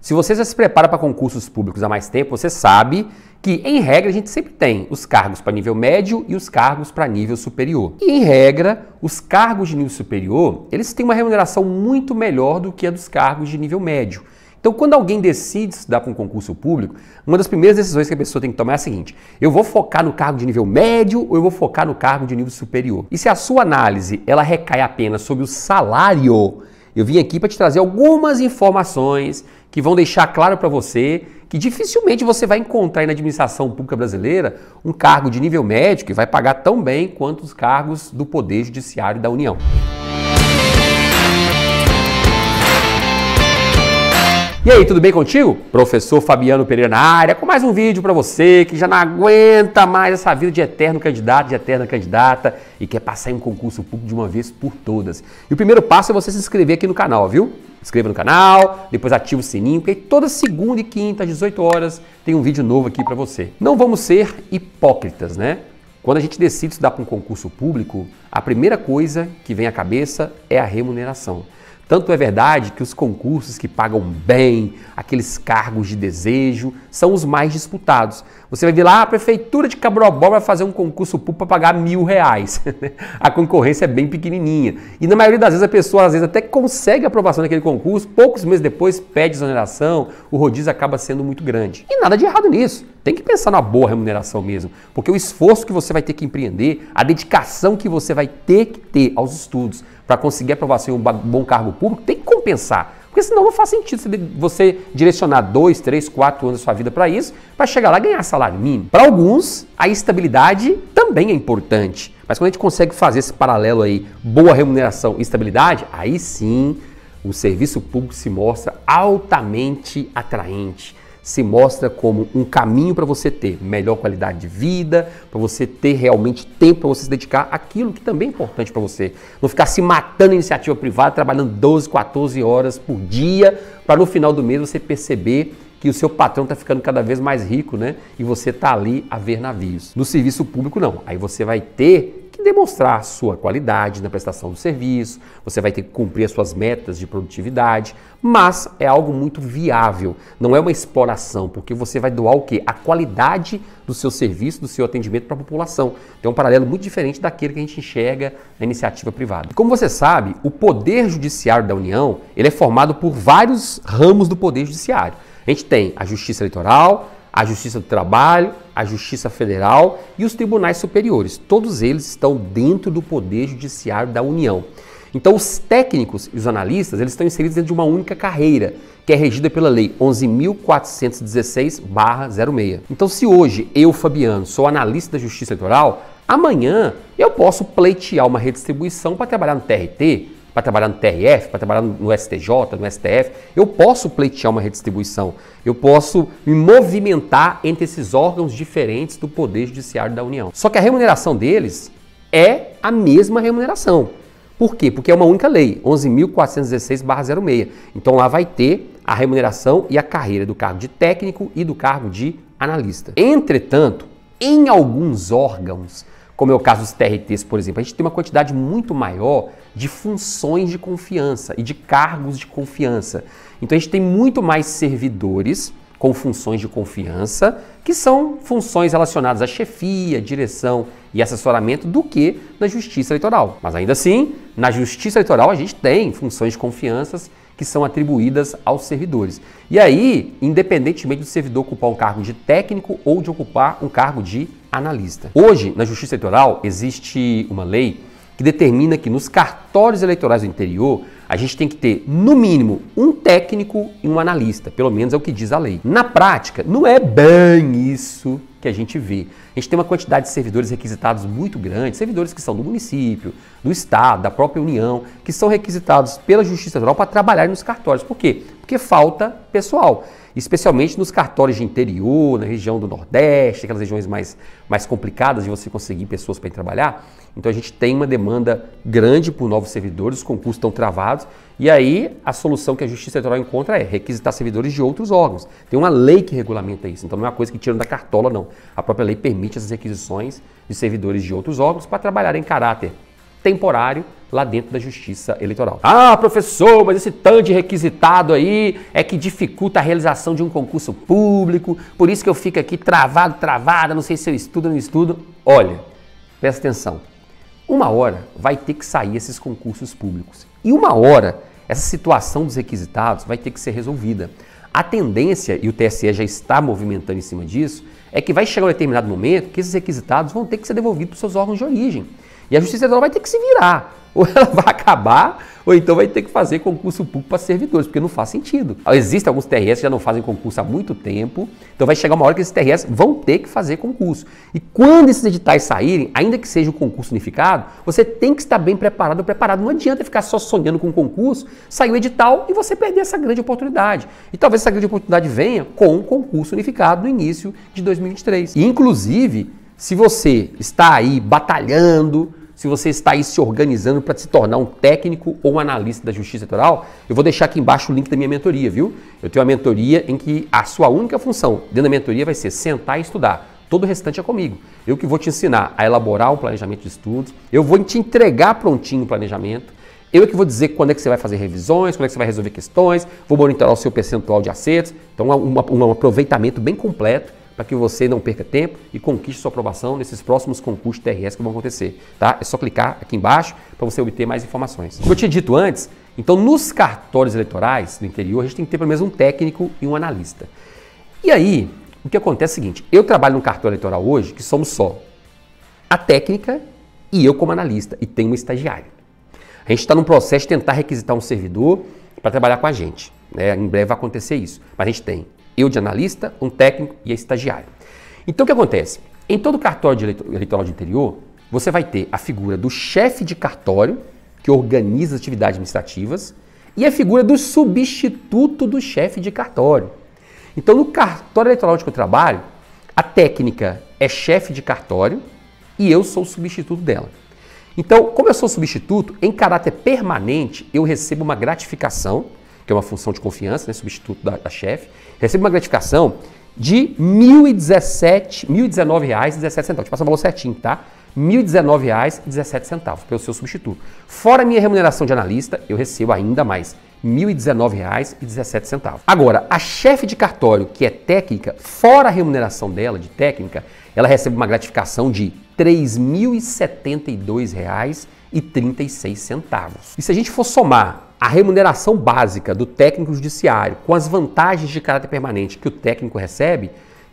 Se você já se prepara para concursos públicos há mais tempo, você sabe que, em regra, a gente sempre tem os cargos para nível médio e os cargos para nível superior. E, em regra, os cargos de nível superior, eles têm uma remuneração muito melhor do que a dos cargos de nível médio. Então, quando alguém decide estudar para um concurso público, uma das primeiras decisões que a pessoa tem que tomar é a seguinte: eu vou focar no cargo de nível médio ou eu vou focar no cargo de nível superior? E se a sua análise ela recai apenas sobre o salário, eu vim aqui para te trazer algumas informações que vão deixar claro para você que dificilmente você vai encontrar na administração pública brasileira um cargo de nível médio que vai pagar tão bem quanto os cargos do Poder Judiciário da União. E aí, tudo bem contigo? Professor Fabiano Pereira na área, com mais um vídeo para você que já não aguenta mais essa vida de eterno candidato, de eterna candidata e quer passar em um concurso público de uma vez por todas. E o primeiro passo é você se inscrever aqui no canal, viu? Inscreva no canal, depois ativa o sininho, porque toda segunda e quinta às 18 horas tem um vídeo novo aqui para você. Não vamos ser hipócritas, né? Quando a gente decide estudar para um concurso público, a primeira coisa que vem à cabeça é a remuneração. Tanto é verdade que os concursos que pagam bem, aqueles cargos de desejo, são os mais disputados. Você vai ver lá, a prefeitura de Cabrobó vai fazer um concurso público para pagar mil reais. a concorrência é bem pequenininha. E na maioria das vezes a pessoa às vezes até consegue aprovação daquele concurso, poucos meses depois pede exoneração, o rodízio acaba sendo muito grande. E nada de errado nisso tem que pensar na boa remuneração mesmo, porque o esforço que você vai ter que empreender, a dedicação que você vai ter que ter aos estudos para conseguir aprovação em um bom cargo público, tem que compensar. Porque senão não faz sentido você direcionar dois, três, quatro anos da sua vida para isso, para chegar lá e ganhar salário mínimo. Para alguns, a estabilidade também é importante. Mas quando a gente consegue fazer esse paralelo aí, boa remuneração e estabilidade, aí sim o serviço público se mostra altamente atraente se mostra como um caminho para você ter melhor qualidade de vida, para você ter realmente tempo para você se dedicar àquilo que também é importante para você. Não ficar se matando em iniciativa privada, trabalhando 12, 14 horas por dia, para no final do mês você perceber que o seu patrão está ficando cada vez mais rico, né? E você está ali a ver navios. No serviço público, não. Aí você vai ter que demonstrar sua qualidade na prestação do serviço, você vai ter que cumprir as suas metas de produtividade, mas é algo muito viável, não é uma exploração, porque você vai doar o quê? A qualidade do seu serviço, do seu atendimento para a população. Então é um paralelo muito diferente daquele que a gente enxerga na iniciativa privada. Como você sabe, o Poder Judiciário da União ele é formado por vários ramos do Poder Judiciário. A gente tem a Justiça Eleitoral, a Justiça do Trabalho, a Justiça Federal e os tribunais superiores. Todos eles estão dentro do Poder Judiciário da União. Então, os técnicos e os analistas eles estão inseridos dentro de uma única carreira, que é regida pela Lei 11.416-06. Então, se hoje eu, Fabiano, sou analista da Justiça Eleitoral, amanhã eu posso pleitear uma redistribuição para trabalhar no TRT, para trabalhar no TRF, para trabalhar no STJ, no STF. Eu posso pleitear uma redistribuição, eu posso me movimentar entre esses órgãos diferentes do Poder Judiciário da União. Só que a remuneração deles é a mesma remuneração. Por quê? Porque é uma única lei, 11.416-06. Então lá vai ter a remuneração e a carreira do cargo de técnico e do cargo de analista. Entretanto, em alguns órgãos, como é o caso dos TRTs, por exemplo. A gente tem uma quantidade muito maior de funções de confiança e de cargos de confiança. Então a gente tem muito mais servidores com funções de confiança, que são funções relacionadas à chefia, direção e assessoramento, do que na justiça eleitoral. Mas ainda assim, na justiça eleitoral a gente tem funções de confianças que são atribuídas aos servidores. E aí, independentemente do servidor ocupar um cargo de técnico ou de ocupar um cargo de analista. Hoje, na Justiça Eleitoral, existe uma lei que determina que nos cartórios eleitorais do interior a gente tem que ter, no mínimo, um técnico e um analista. Pelo menos é o que diz a lei. Na prática, não é bem isso que a gente vê. A gente tem uma quantidade de servidores requisitados muito grande, servidores que são do município, do estado, da própria União, que são requisitados pela Justiça Federal para trabalhar nos cartórios. Por quê? Porque falta pessoal, especialmente nos cartórios de interior, na região do Nordeste, aquelas regiões mais, mais complicadas de você conseguir pessoas para trabalhar. Então a gente tem uma demanda grande por novos servidores, os concursos estão travados e aí a solução que a Justiça Eleitoral encontra é requisitar servidores de outros órgãos. Tem uma lei que regulamenta isso, então não é uma coisa que tiram da cartola, não. A própria lei permite essas requisições de servidores de outros órgãos para trabalhar em caráter temporário lá dentro da Justiça Eleitoral. Ah, professor, mas esse tanto de requisitado aí é que dificulta a realização de um concurso público, por isso que eu fico aqui travado, travada, não sei se eu estudo ou não estudo. Olha, presta atenção. Uma hora vai ter que sair esses concursos públicos. E uma hora essa situação dos requisitados vai ter que ser resolvida. A tendência, e o TSE já está movimentando em cima disso, é que vai chegar um determinado momento que esses requisitados vão ter que ser devolvidos para os seus órgãos de origem. E a Justiça Federal vai ter que se virar ou ela vai acabar, ou então vai ter que fazer concurso público para servidores, porque não faz sentido. Existem alguns TRS que já não fazem concurso há muito tempo, então vai chegar uma hora que esses TRS vão ter que fazer concurso. E quando esses editais saírem, ainda que seja um concurso unificado, você tem que estar bem preparado ou preparado. Não adianta ficar só sonhando com um concurso, sair o edital e você perder essa grande oportunidade. E talvez essa grande oportunidade venha com um concurso unificado no início de 2023. E, inclusive, se você está aí batalhando, se você está aí se organizando para se tornar um técnico ou um analista da justiça eleitoral, eu vou deixar aqui embaixo o link da minha mentoria, viu? Eu tenho uma mentoria em que a sua única função dentro da mentoria vai ser sentar e estudar. Todo o restante é comigo. Eu que vou te ensinar a elaborar um planejamento de estudos, eu vou te entregar prontinho o planejamento, eu que vou dizer quando é que você vai fazer revisões, quando é que você vai resolver questões, vou monitorar o seu percentual de acertos. Então, é um aproveitamento bem completo para que você não perca tempo e conquiste sua aprovação nesses próximos concursos TRS que vão acontecer, tá? É só clicar aqui embaixo para você obter mais informações. Como eu tinha dito antes, então nos cartórios eleitorais do interior, a gente tem que ter pelo menos um técnico e um analista. E aí, o que acontece é o seguinte, eu trabalho no cartório eleitoral hoje que somos só a técnica e eu como analista e tem um estagiário. A gente está num processo de tentar requisitar um servidor para trabalhar com a gente. Né? Em breve vai acontecer isso, mas a gente tem eu de analista, um técnico e a estagiária. Então o que acontece? Em todo cartório de eleitoral de interior, você vai ter a figura do chefe de cartório, que organiza as atividades administrativas, e a figura do substituto do chefe de cartório. Então, no cartório eleitoral onde eu trabalho, a técnica é chefe de cartório e eu sou o substituto dela. Então, como eu sou substituto, em caráter permanente, eu recebo uma gratificação que é uma função de confiança, né, substituto da, da chefe, recebe uma gratificação de R$ 1.017, R$ 1.019,17. Te passa o valor certinho, tá? R$ 1.019,17 pelo seu substituto. Fora minha remuneração de analista, eu recebo ainda mais R$ 1.019,17. Agora, a chefe de cartório, que é técnica, fora a remuneração dela de técnica, ela recebe uma gratificação de R$ 3.072,36. E se a gente for somar a remuneração básica do técnico judiciário, com as vantagens de caráter permanente que o técnico recebe,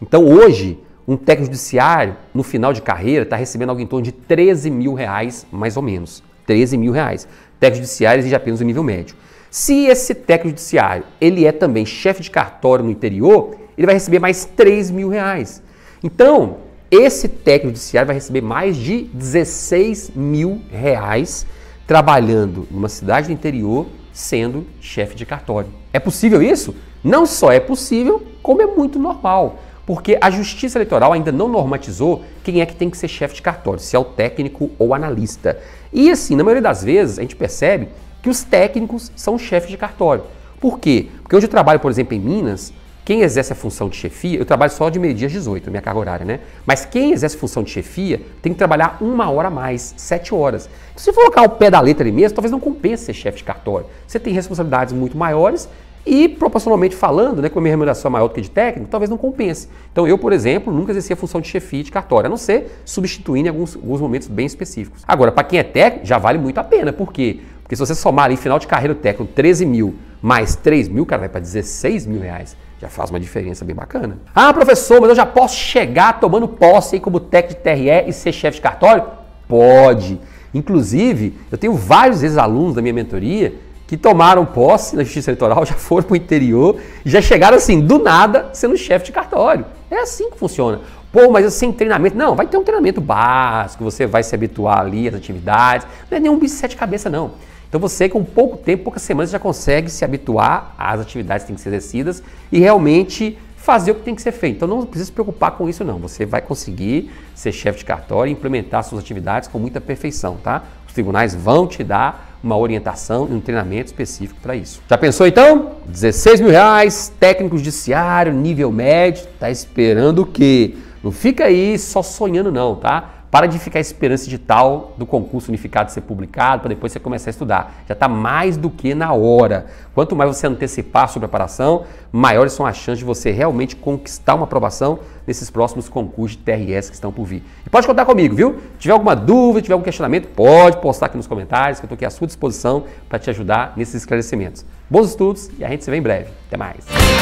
então hoje um técnico judiciário, no final de carreira, está recebendo algo em torno de 13 mil reais, mais ou menos. 13 mil reais. Técnico judiciário exige apenas o nível médio. Se esse técnico judiciário ele é também chefe de cartório no interior, ele vai receber mais 3 mil reais. Então, esse técnico judiciário vai receber mais de 16 mil reais trabalhando numa cidade do interior sendo chefe de cartório. É possível isso? Não só é possível, como é muito normal, porque a Justiça Eleitoral ainda não normatizou quem é que tem que ser chefe de cartório, se é o técnico ou analista. E assim, na maioria das vezes, a gente percebe que os técnicos são chefes de cartório. Por quê? Porque onde eu trabalho, por exemplo, em Minas, quem exerce a função de chefia, eu trabalho só de meio-dia às 18, minha carga horária, né? Mas quem exerce a função de chefia tem que trabalhar uma hora a mais, sete horas. Então, se você colocar o pé da letra ali mesmo, talvez não compense ser chefe de cartório. Você tem responsabilidades muito maiores e, proporcionalmente falando, né, com a minha remuneração é maior do que de técnico, talvez não compense. Então, eu, por exemplo, nunca exerci a função de chefia de cartório, a não ser substituindo em alguns, alguns momentos bem específicos. Agora, para quem é técnico, já vale muito a pena. Por quê? Porque se você somar ali, final de carreira técnico, 13 mil mais 3 mil, cara, vai para 16 mil reais. Já faz uma diferença bem bacana. Ah, professor, mas eu já posso chegar tomando posse aí como técnico de TRE e ser chefe de cartório? Pode. Inclusive, eu tenho vários ex-alunos da minha mentoria que tomaram posse na Justiça Eleitoral, já foram para o interior e já chegaram assim, do nada, sendo chefe de cartório. É assim que funciona. Pô, mas sem treinamento. Não, vai ter um treinamento básico, você vai se habituar ali às atividades. Não é nenhum bicho de sete cabeça, não. Então você com pouco tempo, poucas semanas, já consegue se habituar às atividades que têm que ser exercidas e realmente fazer o que tem que ser feito. Então não precisa se preocupar com isso não. Você vai conseguir ser chefe de cartório e implementar suas atividades com muita perfeição, tá? Os tribunais vão te dar uma orientação e um treinamento específico para isso. Já pensou então? 16 mil reais, técnico judiciário, nível médio, tá esperando o quê? Não fica aí só sonhando não, tá? Para de ficar esperando esse edital do concurso unificado ser publicado para depois você começar a estudar. Já está mais do que na hora. Quanto mais você antecipar a sua preparação, maiores são as chances de você realmente conquistar uma aprovação nesses próximos concursos de TRS que estão por vir. E pode contar comigo, viu? Se tiver alguma dúvida, tiver algum questionamento, pode postar aqui nos comentários que eu estou aqui à sua disposição para te ajudar nesses esclarecimentos. Bons estudos e a gente se vê em breve. Até mais.